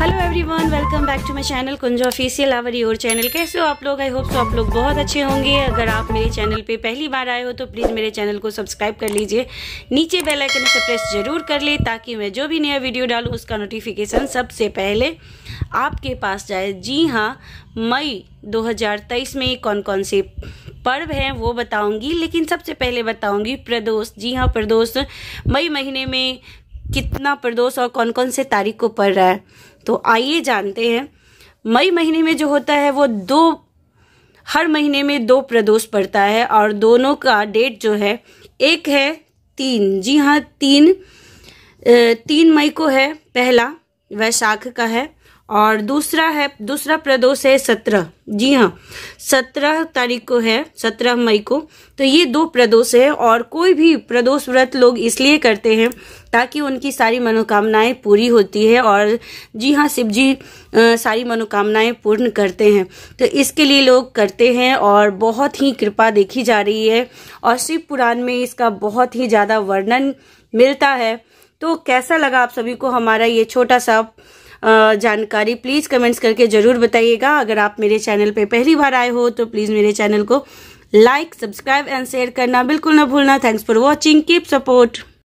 hello everyone welcome back to my channel Kunja official our your channel कैसे हो आप लोग आई होप सो आप लोग बहुत अच्छे होंगे अगर आप मेरे चैनल पे पहली बार आए हो तो प्लीज़ मेरे चैनल को सब्सक्राइब कर लीजिए नीचे बेल आइकन से प्रेस जरूर कर ले ताकि मैं जो भी नया वीडियो डालूँ उसका नोटिफिकेशन सबसे पहले आपके पास जाए जी हाँ मई 2023 में कौन कौन से पर्व हैं वो बताऊंगी लेकिन सबसे पहले बताऊंगी प्रदोष जी हाँ प्रदोष मई महीने में कितना प्रदोष और कौन कौन से तारीख को पड़ रहा है तो आइए जानते हैं मई महीने में जो होता है वो दो हर महीने में दो प्रदोष पड़ता है और दोनों का डेट जो है एक है तीन जी हाँ तीन तीन मई को है पहला वैशाख का है और दूसरा है दूसरा प्रदोष है सत्रह जी हाँ सत्रह तारीख को है सत्रह मई को तो ये दो प्रदोष है और कोई भी प्रदोष व्रत लोग इसलिए करते हैं ताकि उनकी सारी मनोकामनाएं पूरी होती है और जी हाँ शिव जी सारी मनोकामनाएं पूर्ण करते हैं तो इसके लिए लोग करते हैं और बहुत ही कृपा देखी जा रही है और शिव पुराण में इसका बहुत ही ज़्यादा वर्णन मिलता है तो कैसा लगा आप सभी को हमारा ये छोटा सा जानकारी प्लीज़ कमेंट्स करके ज़रूर बताइएगा अगर आप मेरे चैनल पे पहली बार आए हो तो प्लीज़ मेरे चैनल को लाइक सब्सक्राइब एंड शेयर करना बिल्कुल ना भूलना thanks for watching keep support